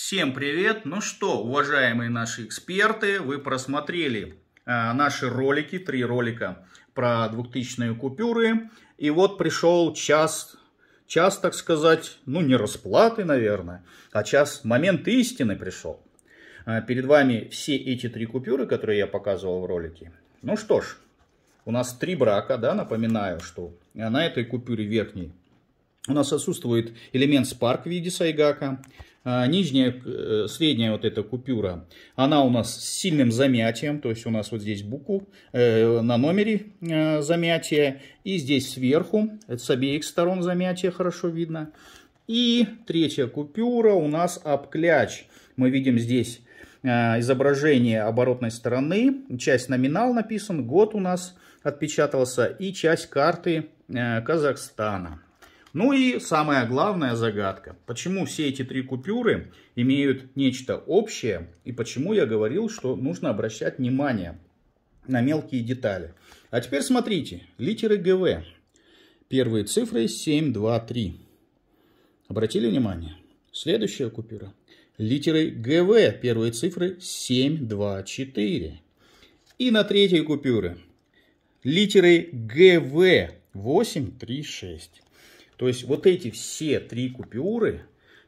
Всем привет! Ну что, уважаемые наши эксперты, вы просмотрели э, наши ролики, три ролика про 2000 купюры. И вот пришел час, час, так сказать, ну не расплаты, наверное, а час, момент истины пришел. Э, перед вами все эти три купюры, которые я показывал в ролике. Ну что ж, у нас три брака, да, напоминаю, что на этой купюре верхней у нас отсутствует элемент спарк в виде сайгака. А, нижняя, э, средняя вот эта купюра, она у нас с сильным замятием, то есть у нас вот здесь букву э, на номере э, замятие, и здесь сверху, это с обеих сторон замятие хорошо видно. И третья купюра у нас обкляч. Мы видим здесь изображение оборотной стороны, часть номинал написан, год у нас отпечатался и часть карты Казахстана. Ну и самая главная загадка. Почему все эти три купюры имеют нечто общее и почему я говорил, что нужно обращать внимание на мелкие детали. А теперь смотрите, литеры ГВ. Первые цифры 7, 2, 3. Обратили внимание? Следующая купюра. Литеры ГВ, первые цифры 7, 2, 4. И на третьей купюре литеры ГВ 8, 3, 6. То есть вот эти все три купюры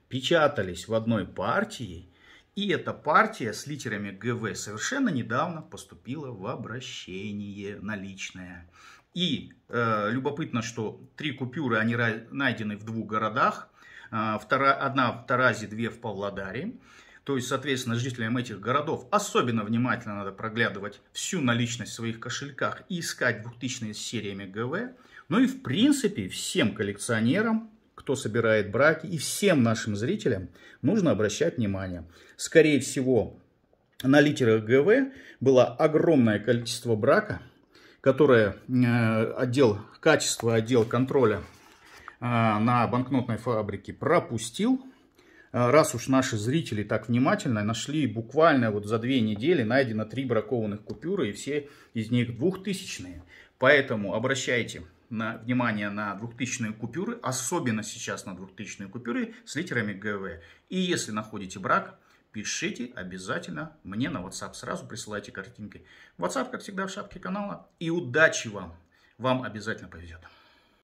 печатались в одной партии, и эта партия с литерами ГВ совершенно недавно поступила в обращение наличное. И э, любопытно, что три купюры, они найдены в двух городах. Э, втора, одна в Таразе, две в Павлодаре. То есть, соответственно, жителям этих городов особенно внимательно надо проглядывать всю наличность в своих кошельках и искать 2000 с сериями ГВ. Ну и в принципе всем коллекционерам, кто собирает браки, и всем нашим зрителям нужно обращать внимание. Скорее всего, на литерах ГВ было огромное количество брака, которое э, отдел качества, отдел контроля э, на банкнотной фабрике пропустил. Э, раз уж наши зрители так внимательно нашли буквально вот за две недели найдено три бракованных купюры, и все из них двухтысячные. Поэтому обращайте на, внимание на 2000-е купюры, особенно сейчас на 2000-е купюры с литерами ГВ. И если находите брак, пишите обязательно мне на WhatsApp. Сразу присылайте картинки. WhatsApp, как всегда, в шапке канала. И удачи вам! Вам обязательно повезет.